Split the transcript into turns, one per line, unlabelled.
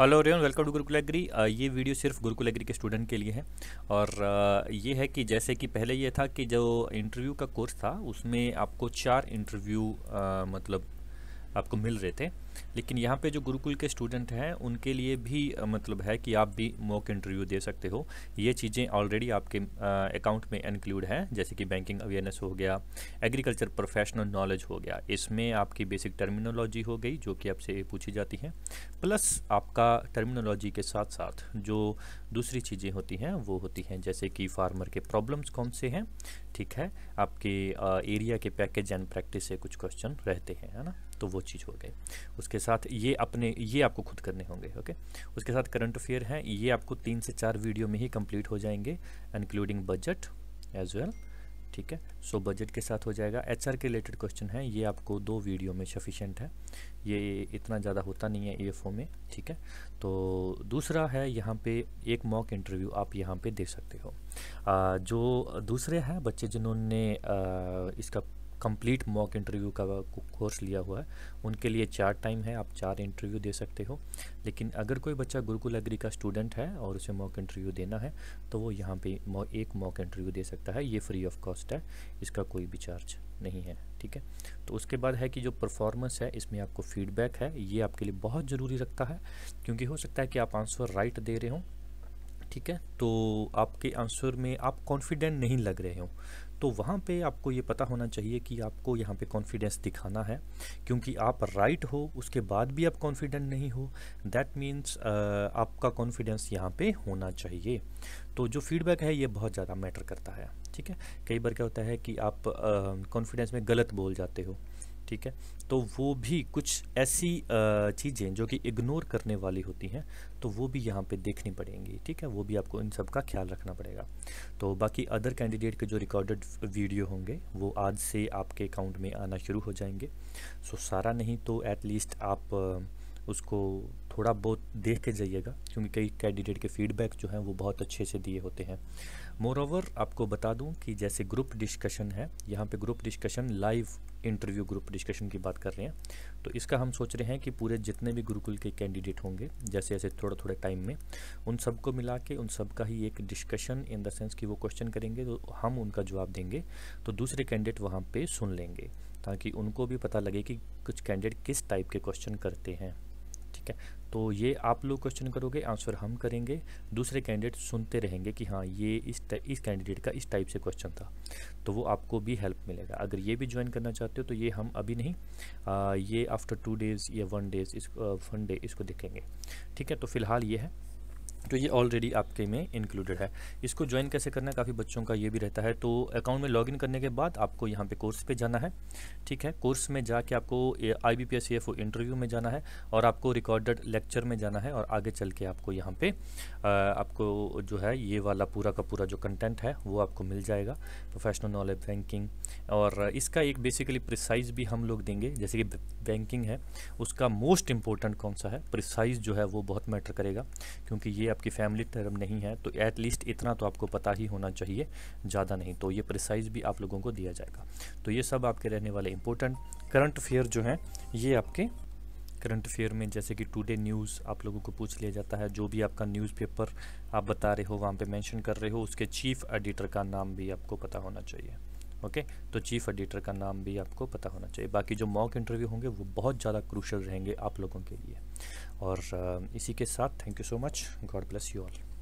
hello रेन welcome to Gurukul agri ये वीडियो सिर्फ गुरुकुल एग्री के स्टूडेंट के लिए है और uh, ये है कि जैसे कि पहले ये था कि जो इंटरव्यू का कोर्स था उसमें आपको चार इंटरव्यू uh, मतलब आपको मिल रहे थे लेकिन यहाँ पे जो गुरुकुल के स्टूडेंट हैं उनके लिए भी मतलब है कि आप भी मॉक इंटरव्यू दे सकते हो ये चीज़ें ऑलरेडी आपके अकाउंट में इंक्लूड हैं जैसे कि बैंकिंग अवेयरनेस हो गया एग्रीकल्चर प्रोफेशनल नॉलेज हो गया इसमें आपकी बेसिक टर्मिनोलॉजी हो गई जो कि आपसे पूछी जाती है प्लस आपका टर्मिनोलॉजी के साथ साथ जो दूसरी चीज़ें होती हैं वो होती हैं जैसे कि फार्मर के प्रॉब्लम्स कौन से हैं ठीक है आपके एरिया के पैकेज एंड प्रैक्टिस से कुछ क्वेश्चन रहते हैं है ना तो वो चीज़ हो गई उसके साथ ये अपने ये आपको खुद करने होंगे ओके उसके साथ करंट अफेयर हैं ये आपको तीन से चार वीडियो में ही कंप्लीट हो जाएंगे इंक्लूडिंग बजट एज वेल ठीक है सो so, बजट के साथ हो जाएगा एच के रिलेटेड क्वेश्चन है ये आपको दो वीडियो में सफिशेंट है ये इतना ज़्यादा होता नहीं है ए में ठीक है तो दूसरा है यहाँ पे एक मॉक इंटरव्यू आप यहाँ पे दे सकते हो आ, जो दूसरे हैं बच्चे जिन्होंने इसका कंप्लीट मॉक इंटरव्यू का कोर्स लिया हुआ है उनके लिए चार टाइम है आप चार इंटरव्यू दे सकते हो लेकिन अगर कोई बच्चा गुरुकुल एग्री का स्टूडेंट है और उसे मॉक इंटरव्यू देना है तो वो यहाँ पे एक मॉक इंटरव्यू दे सकता है ये फ्री ऑफ कॉस्ट है इसका कोई भी चार्ज नहीं है ठीक है तो उसके बाद है कि जो परफॉर्मेंस है इसमें आपको फीडबैक है ये आपके लिए बहुत ज़रूरी रखता है क्योंकि हो सकता है कि आप आंसर राइट दे रहे हों ठीक है तो आपके आंसर में आप कॉन्फिडेंट नहीं लग रहे हो तो वहाँ पे आपको ये पता होना चाहिए कि आपको यहाँ पे कॉन्फिडेंस दिखाना है क्योंकि आप राइट right हो उसके बाद भी आप कॉन्फिडेंट नहीं हो दैट मीन्स आपका कॉन्फिडेंस यहाँ पे होना चाहिए तो जो फीडबैक है ये बहुत ज़्यादा मैटर करता है ठीक है कई बार क्या होता है कि आप कॉन्फिडेंस में गलत बोल जाते हो ठीक है तो वो भी कुछ ऐसी चीज़ें जो कि इग्नोर करने वाली होती हैं तो वो भी यहाँ पे देखनी पड़ेंगी ठीक है वो भी आपको इन सब का ख्याल रखना पड़ेगा तो बाकी अदर कैंडिडेट के जो रिकॉर्डेड वीडियो होंगे वो आज से आपके अकाउंट में आना शुरू हो जाएंगे सो सारा नहीं तो एटलीस्ट आप उसको थोड़ा बहुत देख के जाइएगा क्योंकि कई कैंडिडेट के फीडबैक जो हैं वो बहुत अच्छे से दिए होते हैं मोर ओवर आपको बता दूं कि जैसे ग्रुप डिस्कशन है यहाँ पे group discussion live interview group discussion की बात कर रहे हैं तो इसका हम सोच रहे हैं कि पूरे जितने भी गुरुकुल के कैंडिडेट होंगे जैसे जैसे थोड़ा थोड़े टाइम में उन सबको मिला के उन सब का ही एक डिस्कशन इन द सेंस कि वो क्वेश्चन करेंगे तो हम उनका जवाब देंगे तो दूसरे कैंडिडेट वहाँ पर सुन लेंगे ताकि उनको भी पता लगे कि कुछ कैंडिडेट किस टाइप के क्वेश्चन करते हैं ठीक है तो ये आप लोग क्वेश्चन करोगे आंसर हम करेंगे दूसरे कैंडिडेट सुनते रहेंगे कि हाँ ये इस इस कैंडिडेट का इस टाइप से क्वेश्चन था तो वो आपको भी हेल्प मिलेगा अगर ये भी ज्वाइन करना चाहते हो तो ये हम अभी नहीं आ, ये आफ्टर टू डेज़ या वन डेज़ इस वन डे इसको देखेंगे ठीक है तो फिलहाल ये है तो ये ऑलरेडी आपके में इंक्लूडेड है इसको ज्वाइन कैसे करना है काफ़ी बच्चों का ये भी रहता है तो अकाउंट में लॉगिन करने के बाद आपको यहाँ पे कोर्स पे जाना है ठीक है कोर्स में जाके आपको IBPS interview में जाना है और आपको रिकॉर्डेड लेक्चर में जाना है और आगे चल के आपको यहाँ पे आ, आपको जो है ये वाला पूरा का पूरा जो कंटेंट है वो आपको मिल जाएगा प्रोफेशनल नॉलेज बैंकिंग और इसका एक बेसिकली प्रिसाइज भी हम लोग देंगे जैसे कि बैंकिंग है उसका मोस्ट इम्पोर्टेंट कौन सा है प्रिसाइज जो है वो बहुत मैटर करेगा क्योंकि ये आपकी फैमिली धर्म नहीं है तो एटलीस्ट इतना तो आपको पता ही होना चाहिए ज़्यादा नहीं तो ये प्रिसाइज भी आप लोगों को दिया जाएगा तो ये सब आपके रहने वाले इंपॉर्टेंट करंट अफेयर जो हैं ये आपके करंट अफेयर में जैसे कि टुडे न्यूज़ आप लोगों को पूछ लिया जाता है जो भी आपका न्यूज़पेपर आप बता रहे हो वहाँ पे मेंशन कर रहे हो उसके चीफ एडिटर का नाम भी आपको पता होना चाहिए ओके तो चीफ एडिटर का नाम भी आपको पता होना चाहिए बाकी जो मॉक इंटरव्यू होंगे वो बहुत ज़्यादा क्रूशल रहेंगे आप लोगों के लिए और इसी के साथ thank you so much God bless you all